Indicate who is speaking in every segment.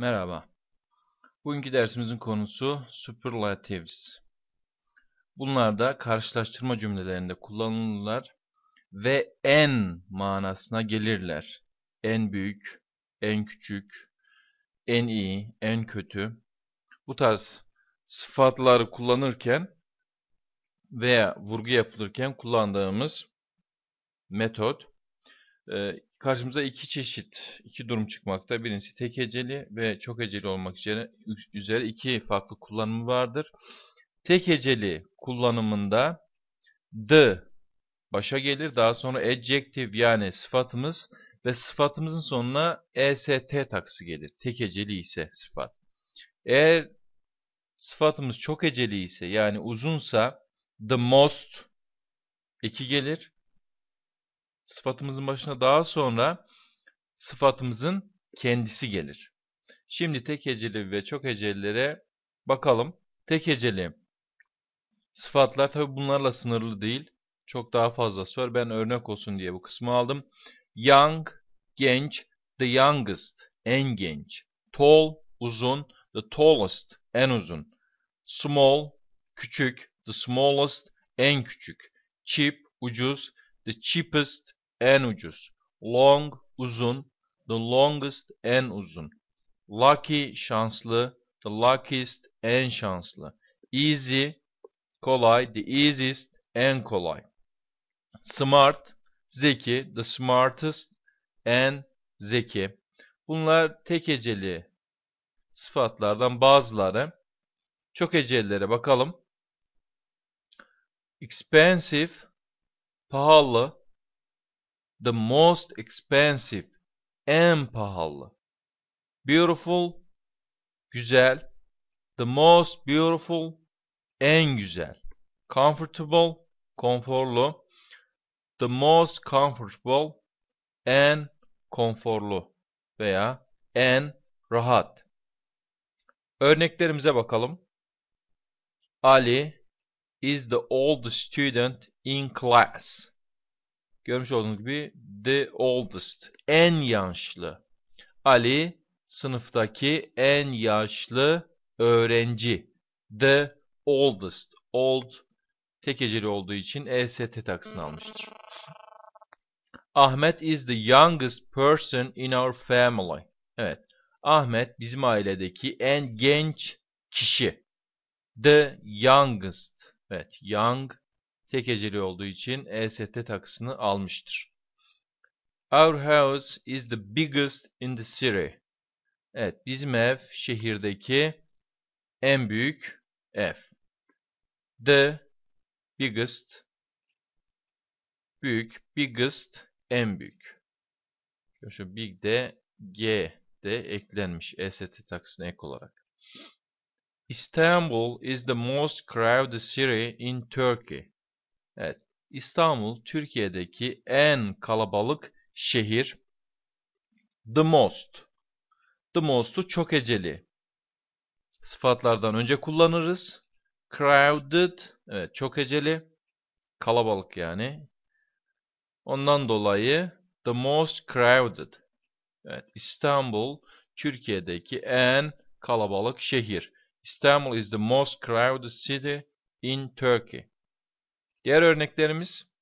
Speaker 1: Merhaba. Bugünkü dersimizin konusu superlatives. Bunlar da karşılaştırma cümlelerinde kullanılırlar ve en manasına gelirler. En büyük, en küçük, en iyi, en kötü. Bu tarz sıfatları kullanırken veya vurgu yapılırken kullandığımız metot karşımıza iki çeşit, iki durum çıkmakta. Birincisi tek heceli ve çok heceli olmak üzere, üzere iki farklı kullanımı vardır. Tek heceli kullanımında d başa gelir. Daha sonra adjective yani sıfatımız ve sıfatımızın sonuna est takısı gelir. Tek heceli ise sıfat. Eğer sıfatımız çok heceli ise yani uzunsa the most 2 gelir sıfatımızın başına daha sonra sıfatımızın kendisi gelir. Şimdi tek heceli ve çok hecelilere bakalım. Tek heceli sıfatlar tabi bunlarla sınırlı değil. Çok daha fazlası var. Ben örnek olsun diye bu kısmı aldım. Young, genç, the youngest, en genç. Tall, uzun, the tallest, en uzun. Small, küçük, the smallest, en küçük. Cheap, ucuz, the cheapest, en ucuz. Long uzun. The longest en uzun. Lucky şanslı. The luckiest en şanslı. Easy kolay. The easiest en kolay. Smart zeki. The smartest en zeki. Bunlar tek eceli sıfatlardan bazıları. Çok ecellere bakalım. Expensive, pahalı the most expensive, en pahalı. Beautiful, güzel. The most beautiful, en güzel. Comfortable, konforlu. The most comfortable, en konforlu veya en rahat. Örneklerimize bakalım. Ali is the oldest student in class. Görmüş olduğunuz gibi the oldest, en yaşlı. Ali sınıftaki en yaşlı öğrenci. The oldest, old tek eceli olduğu için EST taksını almıştır. Ahmet is the youngest person in our family. Evet. Ahmet bizim ailedeki en genç kişi. The youngest. Evet, young tek eceli olduğu için EST takısını almıştır. Our house is the biggest in the city. Evet, bizim ev şehirdeki en büyük ev. The biggest büyük, biggest en büyük. Şu big de G de eklenmiş EST taksına ek olarak. Istanbul is the most crowded city in Turkey. Evet. İstanbul Türkiye'deki en kalabalık şehir. The most. The most'u çok eceli. Sıfatlardan önce kullanırız. Crowded. Evet çok eceli. Kalabalık yani. Ondan dolayı the most crowded. Evet İstanbul Türkiye'deki en kalabalık şehir. İstanbul is the most crowded city in Turkey. Diğer örneklerimiz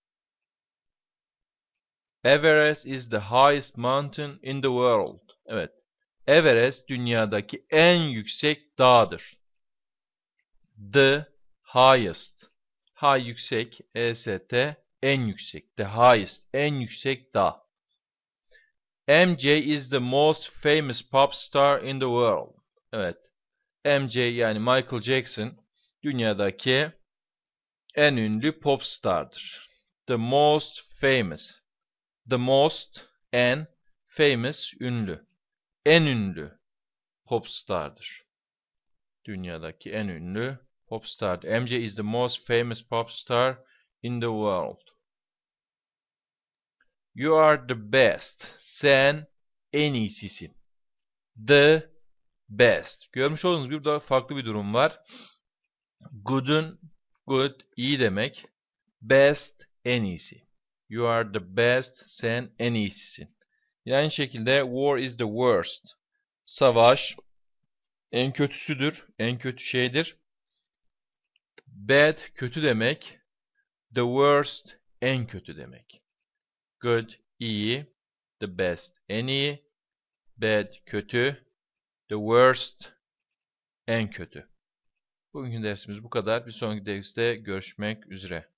Speaker 1: Everest is the highest mountain in the world. Evet. Everest dünyadaki en yüksek dağdır. The highest. High yüksek. EST en yüksek. The highest. En yüksek dağ. MJ is the most famous pop star in the world. Evet. MJ yani Michael Jackson dünyadaki en ünlü pop star'dır. The most famous. The most en famous ünlü. En ünlü pop star'dır. Dünyadaki en ünlü pop star. MJ is the most famous pop star in the world. You are the best. Sen en iyisisin. The best. Görmüş olduğunuz gibi daha farklı bir durum var. Good'un Good iyi demek. Best en iyisi. You are the best. Sen en iyisisin. Yine aynı şekilde war is the worst. Savaş en kötüsüdür. En kötü şeydir. Bad kötü demek. The worst en kötü demek. Good iyi. The best en iyi. Bad kötü. The worst en kötü. Bugünkü dersimiz bu kadar. Bir sonraki derste görüşmek üzere.